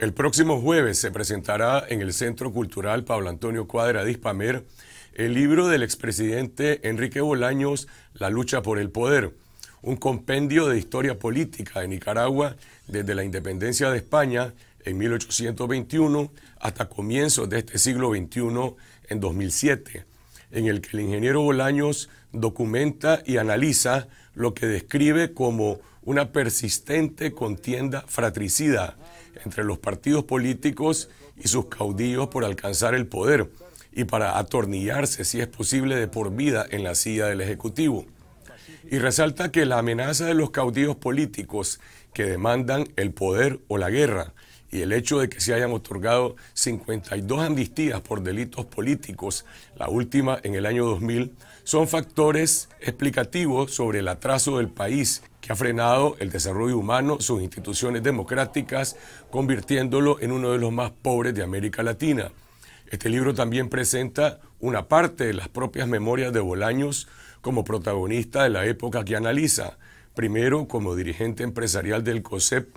El próximo jueves se presentará en el Centro Cultural Pablo Antonio Cuadra de Ispamer el libro del expresidente Enrique Bolaños, La lucha por el poder, un compendio de historia política de Nicaragua desde la independencia de España en 1821 hasta comienzos de este siglo XXI en 2007, en el que el ingeniero Bolaños documenta y analiza lo que describe como una persistente contienda fratricida entre los partidos políticos y sus caudillos por alcanzar el poder y para atornillarse, si es posible, de por vida en la silla del Ejecutivo. Y resalta que la amenaza de los caudillos políticos que demandan el poder o la guerra y el hecho de que se hayan otorgado 52 amnistías por delitos políticos, la última en el año 2000, son factores explicativos sobre el atraso del país que ha frenado el desarrollo humano, sus instituciones democráticas, convirtiéndolo en uno de los más pobres de América Latina. Este libro también presenta una parte de las propias memorias de Bolaños como protagonista de la época que analiza, primero como dirigente empresarial del COSEP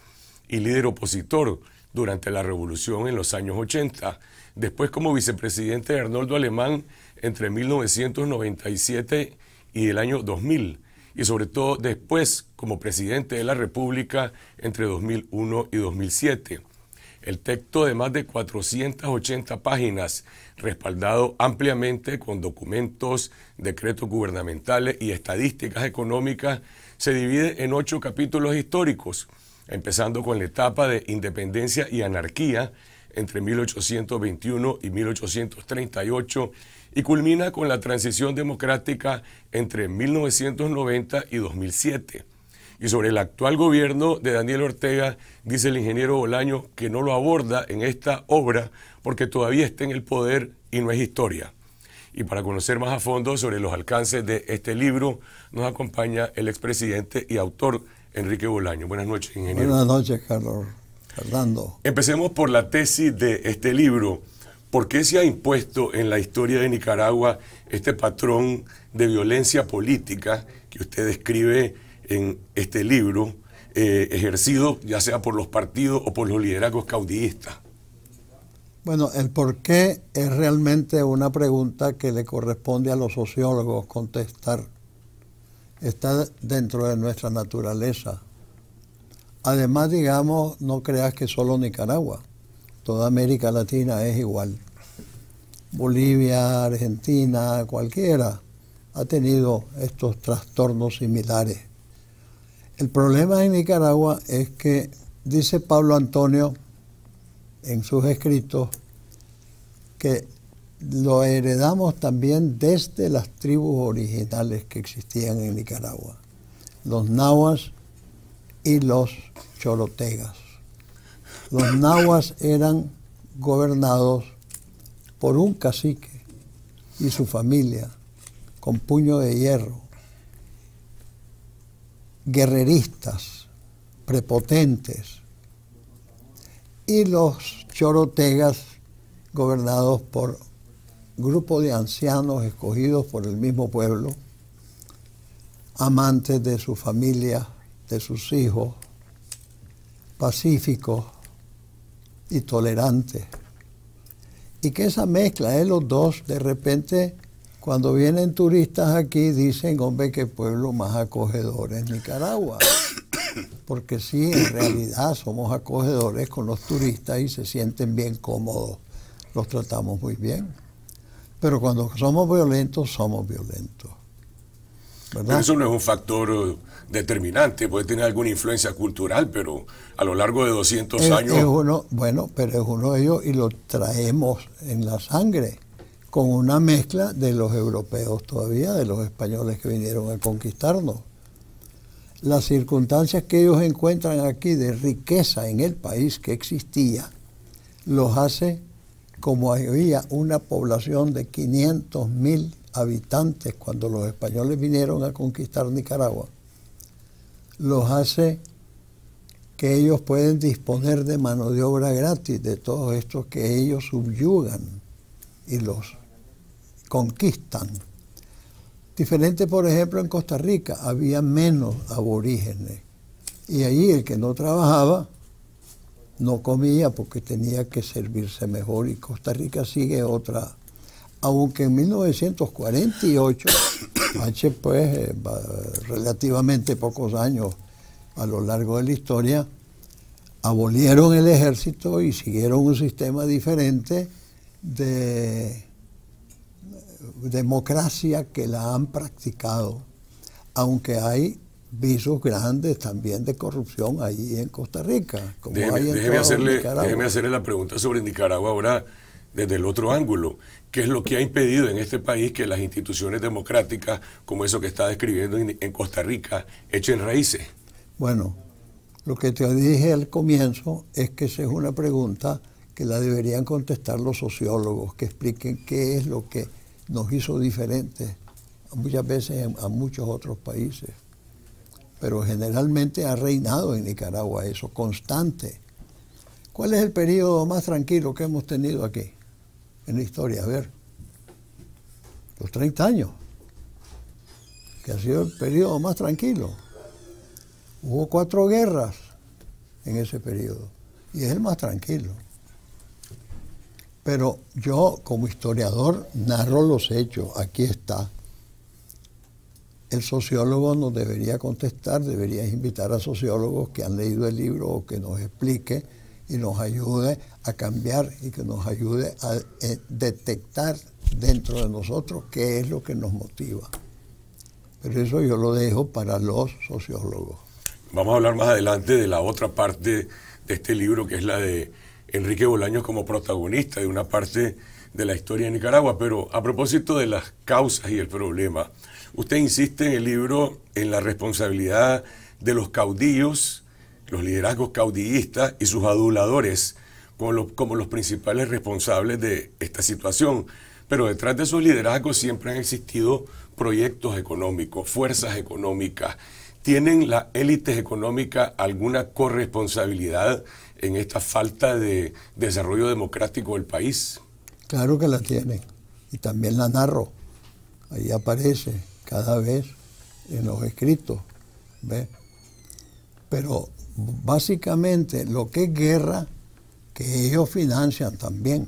y líder opositor, durante la revolución en los años 80, después como vicepresidente de Arnoldo Alemán entre 1997 y el año 2000, y sobre todo después como presidente de la República entre 2001 y 2007. El texto de más de 480 páginas, respaldado ampliamente con documentos, decretos gubernamentales y estadísticas económicas, se divide en ocho capítulos históricos empezando con la etapa de independencia y anarquía entre 1821 y 1838 y culmina con la transición democrática entre 1990 y 2007. Y sobre el actual gobierno de Daniel Ortega, dice el ingeniero Bolaño que no lo aborda en esta obra porque todavía está en el poder y no es historia. Y para conocer más a fondo sobre los alcances de este libro, nos acompaña el expresidente y autor Enrique Bolaño. Buenas noches, ingeniero. Buenas noches, Carlos. Fernando. Empecemos por la tesis de este libro. ¿Por qué se ha impuesto en la historia de Nicaragua este patrón de violencia política que usted describe en este libro, eh, ejercido ya sea por los partidos o por los liderazgos caudillistas? Bueno, el por qué es realmente una pregunta que le corresponde a los sociólogos contestar está dentro de nuestra naturaleza. Además, digamos, no creas que solo Nicaragua, toda América Latina es igual. Bolivia, Argentina, cualquiera ha tenido estos trastornos similares. El problema en Nicaragua es que, dice Pablo Antonio en sus escritos, que lo heredamos también desde las tribus originales que existían en Nicaragua, los nahuas y los chorotegas. Los nahuas eran gobernados por un cacique y su familia, con puño de hierro, guerreristas, prepotentes, y los chorotegas gobernados por grupo de ancianos escogidos por el mismo pueblo, amantes de su familia, de sus hijos, pacíficos y tolerantes. Y que esa mezcla de ¿eh? los dos, de repente, cuando vienen turistas aquí, dicen, hombre, qué pueblo más acogedor es Nicaragua. Porque sí, en realidad somos acogedores con los turistas y se sienten bien cómodos. Los tratamos muy bien. Pero cuando somos violentos, somos violentos. eso no es un factor eh, determinante, puede tener alguna influencia cultural, pero a lo largo de 200 años... bueno, pero es uno de ellos y lo traemos en la sangre, con una mezcla de los europeos todavía, de los españoles que vinieron a conquistarnos. Las circunstancias que ellos encuentran aquí de riqueza en el país que existía, los hace como había una población de 500.000 habitantes cuando los españoles vinieron a conquistar Nicaragua, los hace que ellos pueden disponer de mano de obra gratis de todos estos que ellos subyugan y los conquistan. Diferente, por ejemplo, en Costa Rica había menos aborígenes y allí el que no trabajaba no comía porque tenía que servirse mejor y Costa Rica sigue otra. Aunque en 1948, hace pues eh, relativamente pocos años a lo largo de la historia, abolieron el ejército y siguieron un sistema diferente de eh, democracia que la han practicado, aunque hay visos grandes también de corrupción ahí en Costa Rica. Como déjeme, hay en hacerle, la pregunta sobre Nicaragua ahora desde el otro ángulo. ¿Qué es lo que ha impedido en este país que las instituciones democráticas, como eso que está describiendo en, en Costa Rica, echen raíces? Bueno, lo que te dije al comienzo es que esa es una pregunta que la deberían contestar los sociólogos, que expliquen qué es lo que nos hizo diferentes muchas veces a muchos otros países pero generalmente ha reinado en Nicaragua eso, constante. ¿Cuál es el periodo más tranquilo que hemos tenido aquí en la historia? A ver, los 30 años, que ha sido el periodo más tranquilo. Hubo cuatro guerras en ese periodo y es el más tranquilo. Pero yo como historiador narro los hechos, aquí está el sociólogo nos debería contestar, debería invitar a sociólogos que han leído el libro o que nos explique y nos ayude a cambiar y que nos ayude a eh, detectar dentro de nosotros qué es lo que nos motiva. Pero eso yo lo dejo para los sociólogos. Vamos a hablar más adelante de la otra parte de este libro, que es la de Enrique Bolaños como protagonista de una parte de la historia de Nicaragua. Pero a propósito de las causas y el problema, Usted insiste en el libro en la responsabilidad de los caudillos, los liderazgos caudillistas y sus aduladores como los, principales responsables de esta situación. Pero detrás de esos liderazgos siempre han existido proyectos económicos, fuerzas económicas. ¿Tienen las élites económicas alguna corresponsabilidad en esta falta de desarrollo democrático del país? Claro que la tienen. Y también la narro. Ahí aparece cada vez en los escritos. Pero básicamente lo que es guerra, que ellos financian también,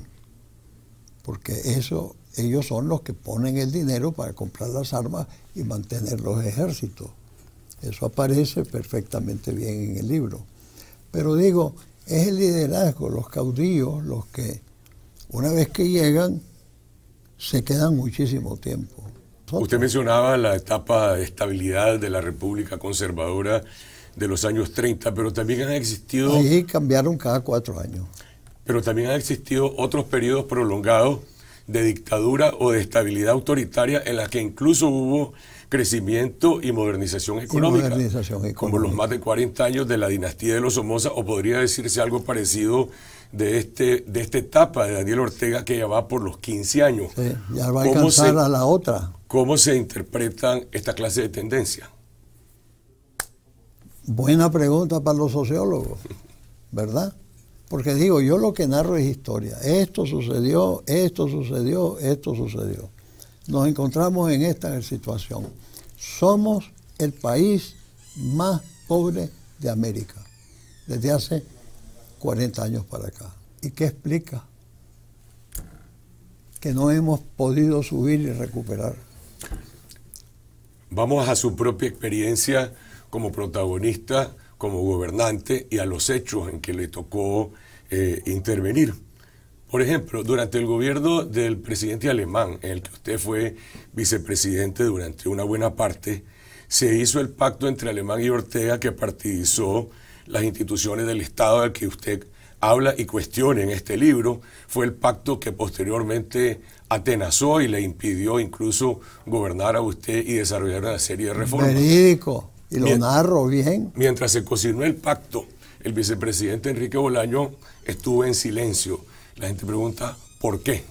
porque eso ellos son los que ponen el dinero para comprar las armas y mantener los ejércitos. Eso aparece perfectamente bien en el libro. Pero digo, es el liderazgo, los caudillos, los que una vez que llegan, se quedan muchísimo tiempo. Usted mencionaba la etapa de estabilidad de la República Conservadora de los años 30, pero también han existido... Sí, cambiaron cada cuatro años. Pero también han existido otros periodos prolongados de dictadura o de estabilidad autoritaria en las que incluso hubo crecimiento y modernización económica, modernización económica. Como los más de 40 años de la dinastía de los Somoza, o podría decirse algo parecido de, este, de esta etapa de Daniel Ortega que ya va por los 15 años. ya va a alcanzar a la otra. ¿Cómo se interpretan esta clase de tendencia? Buena pregunta para los sociólogos, ¿verdad? Porque digo, yo lo que narro es historia. Esto sucedió, esto sucedió, esto sucedió. Nos encontramos en esta situación. Somos el país más pobre de América desde hace 40 años para acá. ¿Y qué explica? Que no hemos podido subir y recuperar. Vamos a su propia experiencia como protagonista, como gobernante y a los hechos en que le tocó eh, intervenir. Por ejemplo, durante el gobierno del presidente alemán, en el que usted fue vicepresidente durante una buena parte, se hizo el pacto entre Alemán y Ortega que partidizó las instituciones del Estado al que usted habla y cuestiona en este libro fue el pacto que posteriormente atenazó y le impidió incluso gobernar a usted y desarrollar una serie de reformas. Verídico, y lo mientras, narro bien. Mientras se cocinó el pacto, el vicepresidente Enrique Bolaño estuvo en silencio. La gente pregunta, ¿por qué?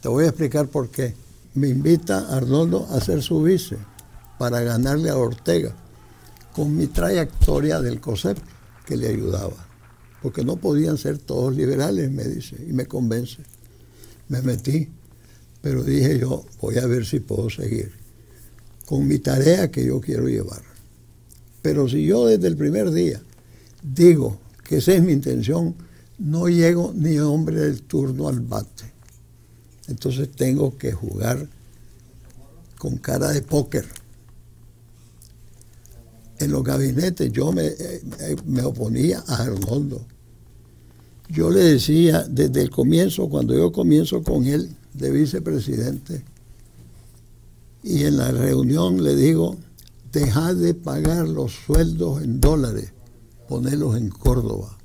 Te voy a explicar por qué. Me invita Arnoldo a ser su vice para ganarle a Ortega con mi trayectoria del COSEP que le ayudaba porque no podían ser todos liberales, me dice, y me convence. Me metí, pero dije yo, voy a ver si puedo seguir con mi tarea que yo quiero llevar. Pero si yo desde el primer día digo que esa es mi intención, no llego ni hombre del turno al bate. Entonces tengo que jugar con cara de póker en los gabinetes yo eh, eh, me, oponía a Arnoldo. Yo le decía desde el comienzo, cuando yo comienzo con él de vicepresidente, y en la reunión le digo, deja de pagar los sueldos en dólares, ponelos en Córdoba,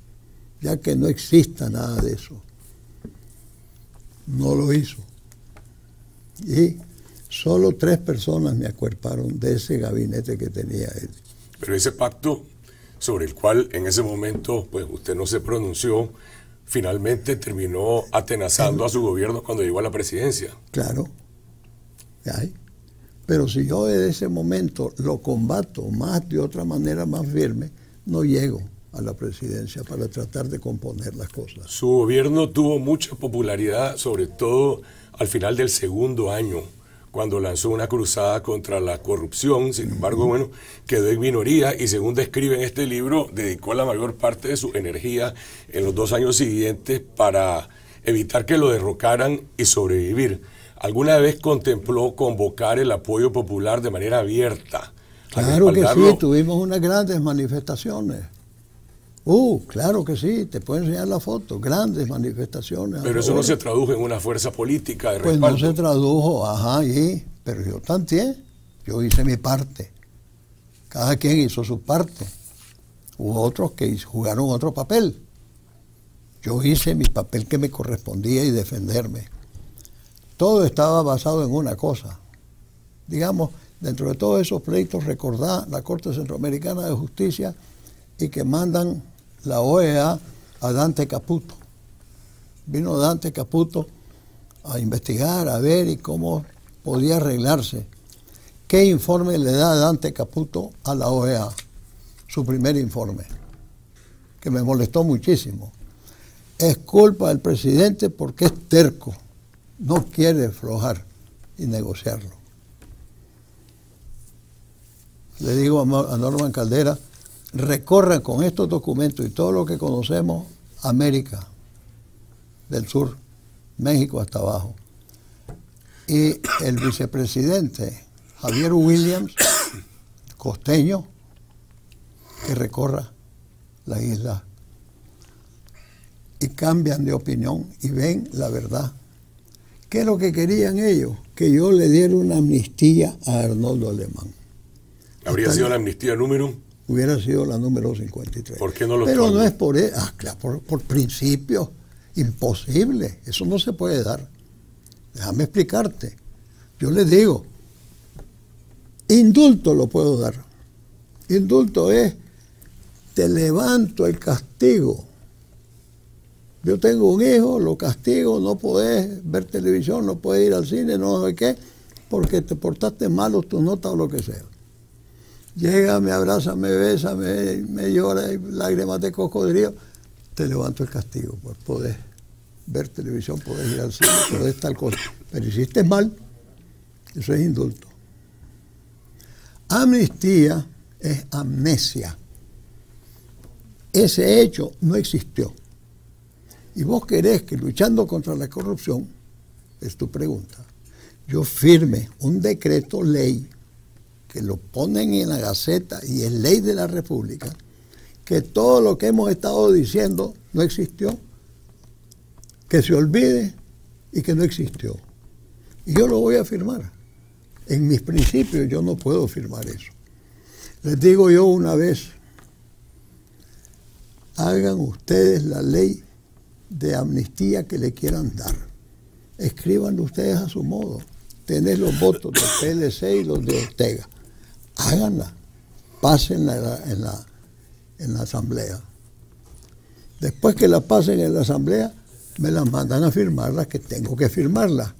ya que no exista nada de eso. No lo hizo. Y solo tres personas me acuerparon de ese gabinete que tenía él. Pero ese pacto sobre el cual en ese momento pues usted no se pronunció, finalmente terminó atenazando a su gobierno cuando llegó a la presidencia. Claro. Pero si yo desde ese momento lo combato más de otra manera más firme, no llego a la presidencia para tratar de componer las cosas. Su gobierno tuvo mucha popularidad, sobre todo al final del segundo año cuando lanzó una cruzada contra la corrupción, sin embargo, bueno, quedó en minoría y según describe en este libro, dedicó la mayor parte de su energía en los dos años siguientes para evitar que lo derrocaran y sobrevivir. ¿Alguna vez contempló convocar el apoyo popular de manera abierta? Claro que sí, tuvimos unas grandes manifestaciones. Uh, claro que sí, te puedo enseñar la foto, grandes manifestaciones. Pero eso no se tradujo en una fuerza política de Pues no se tradujo, ajá, y, pero yo también, yo hice mi parte. Cada quien hizo su parte. Hubo otros que jugaron otro papel. Yo hice mi papel que me correspondía y defenderme. Todo estaba basado en una cosa. Digamos, dentro de todos esos pleitos, recordá la Corte Centroamericana de Justicia y que mandan la OEA a Dante Caputo. Vino Dante Caputo a investigar, a ver y cómo podía arreglarse. ¿Qué informe le da Dante Caputo a la OEA? Su primer informe, que me molestó muchísimo. Es culpa del presidente porque es terco, no quiere aflojar y negociarlo. Le digo a Norman Caldera, recorran con estos documentos y todo lo que conocemos América del Sur, México hasta abajo. Y el vicepresidente Javier Williams, costeño, que recorra la isla. Y cambian de opinión y ven la verdad. ¿Qué es lo que querían ellos? Que yo le diera una amnistía a Arnoldo Alemán. ¿Habría sido la amnistía número? uno? hubiera sido la número 53. ¿Por qué no lo Pero no es por, e, ah, por, principio, imposible, eso no se puede dar. Déjame explicarte. Yo les digo, indulto lo puedo dar. Indulto es, te levanto el castigo. Yo tengo un hijo, lo castigo, no puedes ver televisión, no podés ir al cine, no sé qué, porque te portaste mal o tu nota o lo que sea llega, me abraza, me besa, me, llora, lágrimas de cocodrilo, te levanto el castigo, pues podés ver televisión, podés ir al cine, podés tal cosa. Pero hiciste mal, eso es indulto. Amnistía es amnesia. Ese hecho no existió. Y vos querés que luchando contra la corrupción, es tu pregunta, yo firme un decreto ley que lo ponen en la Gaceta y en ley de la República, que todo lo que hemos estado diciendo no existió, que se olvide y que no existió. Y yo lo voy a firmar. En mis principios yo no puedo firmar eso. Les digo yo una vez, hagan ustedes la ley de amnistía que le quieran dar. Escriban ustedes a su modo. Tenés los votos de PLC y los de Ortega háganla, pásenla en la, en la, asamblea. Después que la pasen en la asamblea, me las mandan a firmarla, que tengo que firmarla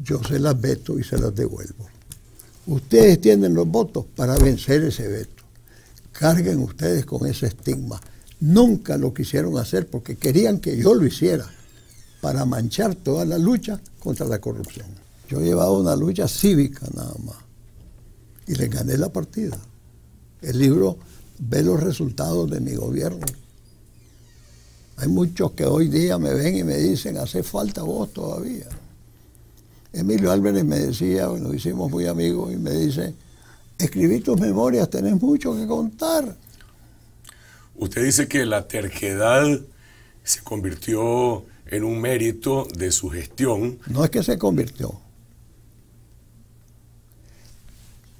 Yo se las veto y se las devuelvo. Ustedes tienen los votos para vencer ese veto. Carguen ustedes con ese estigma. Nunca lo quisieron hacer porque querían que yo lo hiciera para manchar toda la lucha contra la corrupción. Yo he llevado una lucha cívica nada más y le gané la partida. El libro ve los resultados de mi gobierno. Hay muchos que hoy día me ven y me dicen, hace falta vos todavía. Emilio Álvarez me decía, nos hicimos muy amigos, y me dice, escribí tus memorias, tenés mucho que contar. Usted dice que la terquedad se convirtió en un mérito de su gestión. No es que se convirtió,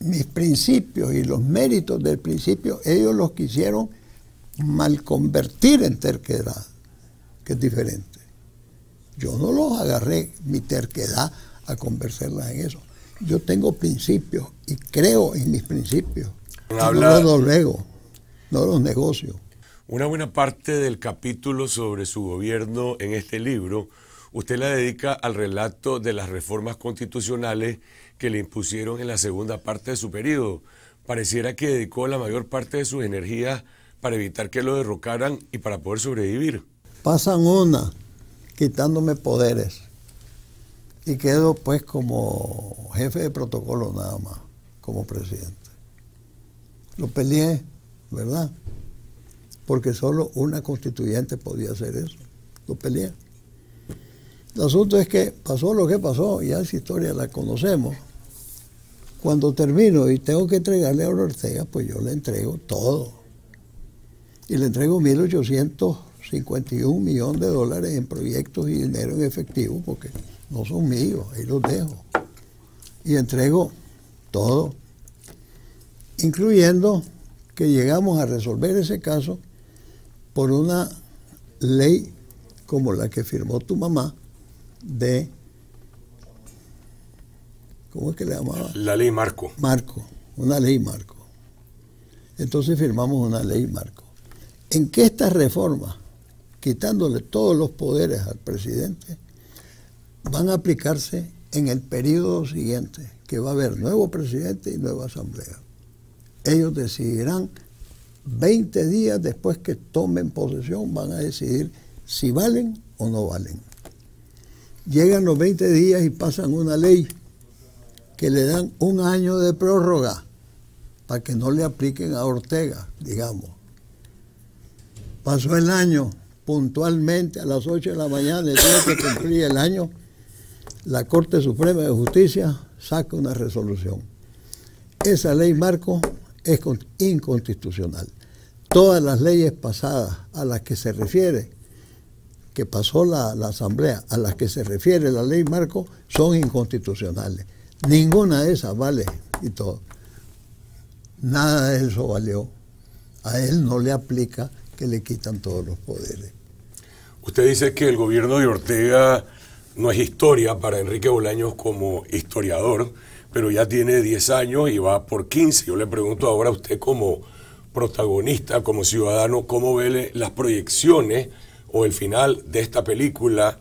mis principios y los méritos del principio, ellos los quisieron mal convertir en terquedad, que es diferente. Yo no los agarré mi terquedad a convertirla en eso. Yo tengo principios y creo en mis principios. No los no los negocio. Una buena parte del capítulo sobre su gobierno en este libro usted la dedica al relato de las reformas constitucionales que le impusieron en la segunda parte de su periodo. Pareciera que dedicó la mayor parte de sus energías para evitar que lo derrocaran y para poder sobrevivir. Pasan una quitándome poderes y quedo pues como jefe de protocolo nada más, como presidente. Lo peleé, ¿verdad? Porque solo una constituyente podía hacer eso. Lo peleé. El asunto es que pasó lo que pasó, ya esa historia la conocemos. Cuando termino y tengo que entregarle a Ortega, pues yo le entrego todo. Y le entrego 1.851 millones de dólares en proyectos y dinero en efectivo, porque no son míos, ahí los dejo. Y entrego todo, incluyendo que llegamos a resolver ese caso por una ley como la que firmó tu mamá, de... ¿Cómo es que le llamaba? La ley Marco. Marco, una ley Marco. Entonces firmamos una ley Marco. En que estas reformas quitándole todos los poderes al presidente, van a aplicarse en el periodo siguiente, que va a haber nuevo presidente y nueva asamblea. Ellos decidirán, 20 días después que tomen posesión, van a decidir si valen o no valen. Llegan los 20 días y pasan una ley que le dan un año de prórroga para que no le apliquen a Ortega, digamos. Pasó el año, puntualmente a las 8 de la mañana, el día que cumplía el año, la Corte Suprema de Justicia saca una resolución. Esa ley marco es inconstitucional. Todas las leyes pasadas a las que se refiere que pasó la, Asamblea, a las que se refiere la ley Marco, son inconstitucionales. Ninguna de esas vale y todo. Nada de eso valió. A él no le aplica que le quitan todos los poderes. Usted dice que el gobierno de Ortega no es historia para Enrique Bolaños como historiador, pero ya tiene 10 años y va por 15. Yo le pregunto ahora a usted como protagonista, como ciudadano, cómo ve las proyecciones o el final de esta película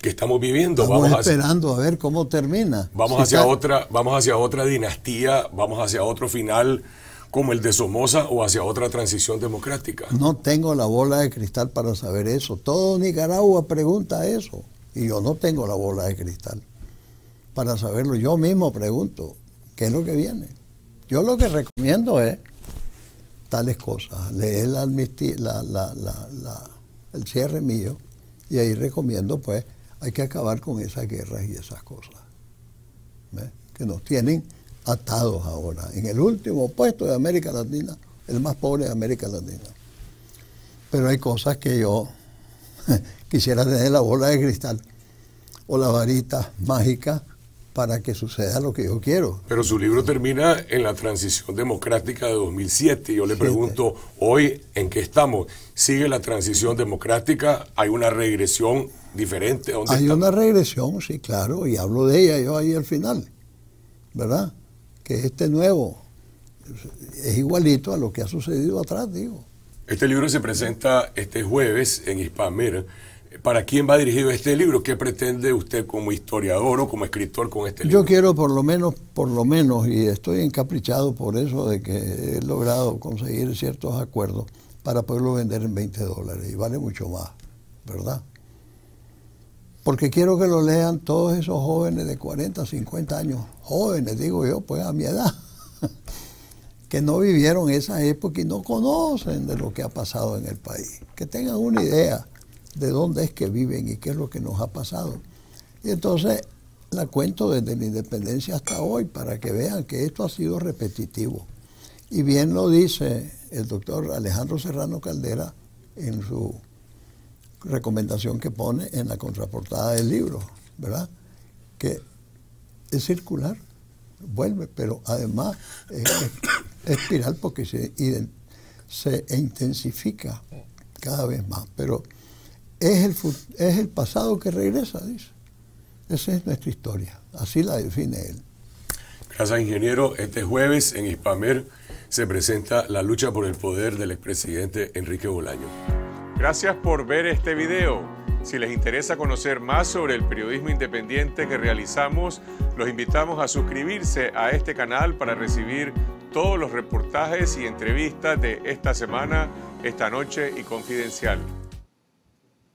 que estamos viviendo. vamos esperando a ver cómo termina. Vamos hacia otra, vamos hacia otra dinastía, vamos hacia otro final como el de Somoza o hacia otra transición democrática. No tengo la bola de cristal para saber eso. Todo Nicaragua pregunta eso y yo no tengo la bola de cristal para saberlo. Yo mismo pregunto qué es lo que viene. Yo lo que recomiendo es tales cosas, leer la, la el cierre mío, y ahí recomiendo, pues, hay que acabar con esas guerras y esas cosas, que nos tienen atados ahora, en el último puesto de América Latina, el más pobre de América Latina. Pero hay cosas que yo quisiera tener la bola de cristal o la varita mágica para que suceda lo que yo quiero. Pero su libro termina en la transición democrática de 2007. Yo le pregunto, pues. hoy, ¿en qué estamos? ¿Sigue la transición democrática? ¿Hay una regresión diferente? Hay una regresión, sí, claro, y hablo de ella yo ahí al final, ¿verdad? Que este nuevo es igualito a lo que ha sucedido atrás, digo. Este libro se presenta este jueves en Hispamera. ¿Para quién va dirigido este libro? ¿Qué pretende usted como historiador o como escritor con este libro? Yo quiero por lo menos, por lo menos, y estoy encaprichado por eso de que he logrado conseguir ciertos acuerdos para poderlo vender en 20 dólares y vale mucho más, ¿verdad? Porque quiero que lo lean todos esos jóvenes de 40, 50 años, jóvenes, digo yo, pues a mi edad, que no vivieron esa época y no conocen de lo que ha pasado en el país, que tengan una idea de dónde es que viven y qué es lo que nos ha pasado. Y entonces la cuento desde la independencia hasta hoy para que vean que esto ha sido repetitivo. Y bien lo dice el doctor Alejandro Serrano Caldera en su recomendación que pone en la contraportada del libro, ¿verdad? Que es circular, vuelve, pero además es, espiral porque se, se intensifica cada vez más. Pero es el, pasado que regresa, dice. Esa es nuestra historia, así la define él. Gracias, ingeniero. Este jueves en Hispamer se presenta la lucha por el poder del expresidente Enrique Bolaño. Gracias por ver este video. Si les interesa conocer más sobre el periodismo independiente que realizamos, los invitamos a suscribirse a este canal para recibir todos los reportajes y entrevistas de esta semana, esta noche y confidencial.